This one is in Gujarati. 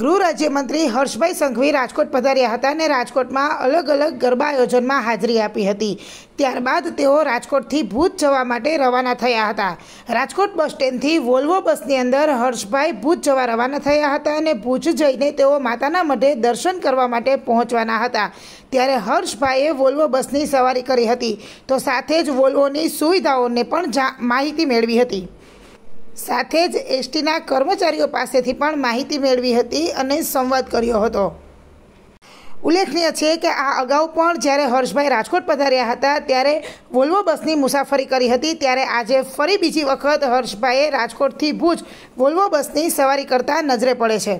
ગૃહ રાજ્યમંત્રી હર્ષભાઈ સંઘવી રાજકોટ પધાર્યા હતા અને રાજકોટમાં અલગ અલગ ગરબા આયોજનમાં હાજરી આપી હતી ત્યારબાદ તેઓ રાજકોટથી ભૂજ જવા માટે રવાના થયા હતા રાજકોટ બસ સ્ટેન્ડથી વોલ્વો બસની અંદર હર્ષભાઈ ભૂજ જવા રવાના થયા હતા અને ભૂજ જઈને તેઓ માતાના મઢે દર્શન કરવા માટે પહોંચવાના હતા ત્યારે હર્ષભાઈએ વોલ્વો બસની સવારી કરી હતી તો સાથે જ વોલ્વોની સુવિધાઓને પણ માહિતી મેળવી હતી સાથે જ એસટીના કર્મચારીઓ પાસેથી પણ માહિતી મેળવી હતી અને સંવાદ કર્યો હતો ઉલ્લેખનીય છે કે આ અગાઉ પણ જ્યારે હર્ષભાઈ રાજકોટ પધાર્યા હતા ત્યારે વોલ્વો બસની મુસાફરી કરી હતી ત્યારે આજે ફરી બીજી વખત હર્ષભાઈએ રાજકોટથી ભુજ વોલ્વો બસની સવારી કરતા નજરે પડે છે